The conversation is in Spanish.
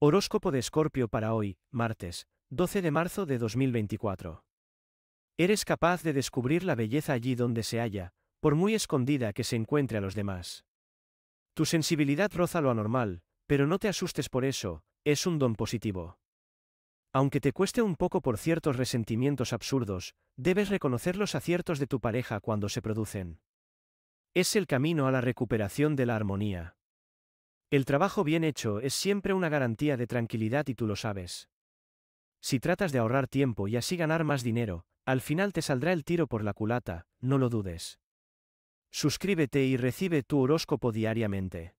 Horóscopo de Escorpio para hoy, martes, 12 de marzo de 2024. Eres capaz de descubrir la belleza allí donde se halla, por muy escondida que se encuentre a los demás. Tu sensibilidad roza lo anormal, pero no te asustes por eso, es un don positivo. Aunque te cueste un poco por ciertos resentimientos absurdos, debes reconocer los aciertos de tu pareja cuando se producen. Es el camino a la recuperación de la armonía. El trabajo bien hecho es siempre una garantía de tranquilidad y tú lo sabes. Si tratas de ahorrar tiempo y así ganar más dinero, al final te saldrá el tiro por la culata, no lo dudes. Suscríbete y recibe tu horóscopo diariamente.